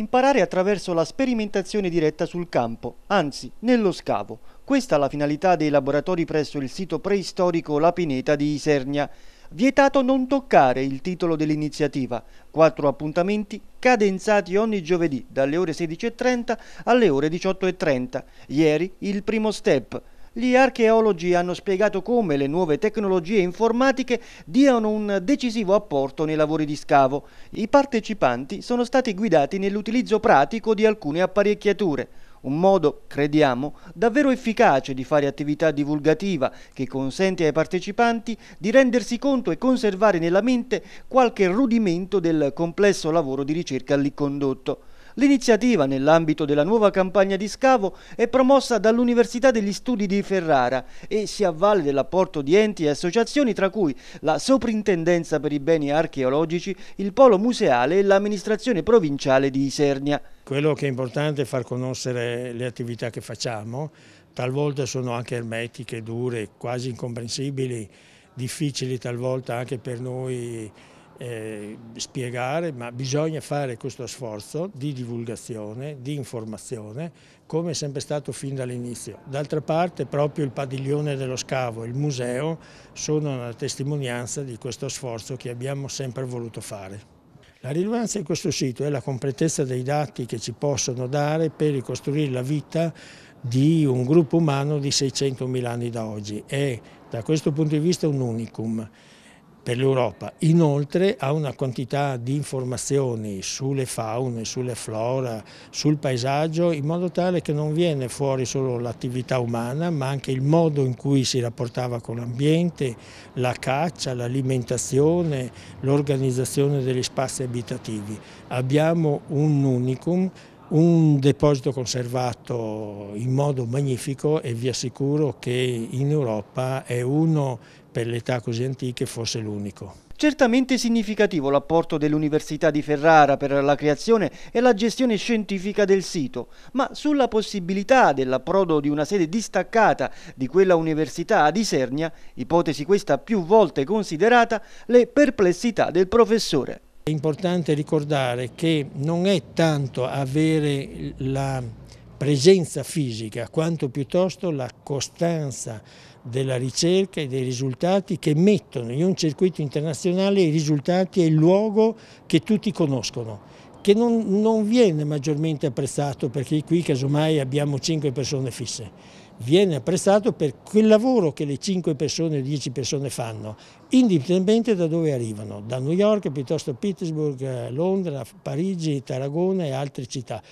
Imparare attraverso la sperimentazione diretta sul campo, anzi nello scavo. Questa è la finalità dei laboratori presso il sito preistorico La Pineta di Isernia. Vietato non toccare il titolo dell'iniziativa. Quattro appuntamenti cadenzati ogni giovedì dalle ore 16.30 alle ore 18.30. Ieri il primo step. Gli archeologi hanno spiegato come le nuove tecnologie informatiche diano un decisivo apporto nei lavori di scavo. I partecipanti sono stati guidati nell'utilizzo pratico di alcune apparecchiature, un modo, crediamo, davvero efficace di fare attività divulgativa che consente ai partecipanti di rendersi conto e conservare nella mente qualche rudimento del complesso lavoro di ricerca lì condotto. L'iniziativa, nell'ambito della nuova campagna di scavo, è promossa dall'Università degli Studi di Ferrara e si avvale dell'apporto di enti e associazioni tra cui la Soprintendenza per i beni archeologici, il Polo Museale e l'amministrazione provinciale di Isernia. Quello che è importante è far conoscere le attività che facciamo, talvolta sono anche ermetiche, dure, quasi incomprensibili, difficili talvolta anche per noi eh, spiegare, ma bisogna fare questo sforzo di divulgazione, di informazione, come è sempre stato fin dall'inizio. D'altra parte proprio il padiglione dello scavo e il museo sono una testimonianza di questo sforzo che abbiamo sempre voluto fare. La rilevanza di questo sito è la completezza dei dati che ci possono dare per ricostruire la vita di un gruppo umano di 600.000 anni da oggi. È da questo punto di vista un unicum per l'Europa. Inoltre ha una quantità di informazioni sulle faune, sulle flora, sul paesaggio, in modo tale che non viene fuori solo l'attività umana, ma anche il modo in cui si rapportava con l'ambiente, la caccia, l'alimentazione, l'organizzazione degli spazi abitativi. Abbiamo un unicum un deposito conservato in modo magnifico e vi assicuro che in Europa è uno per le età così antiche forse l'unico. Certamente significativo l'apporto dell'Università di Ferrara per la creazione e la gestione scientifica del sito, ma sulla possibilità dell'approdo di una sede distaccata di quella università ad Isernia, ipotesi questa più volte considerata, le perplessità del professore. È importante ricordare che non è tanto avere la presenza fisica quanto piuttosto la costanza della ricerca e dei risultati che mettono in un circuito internazionale i risultati e il luogo che tutti conoscono che non, non viene maggiormente apprezzato perché qui casomai abbiamo 5 persone fisse viene apprezzato per quel lavoro che le 5 persone o 10 persone fanno, indipendentemente da dove arrivano, da New York piuttosto Pittsburgh, eh, Londra, Parigi, Tarragona e altre città.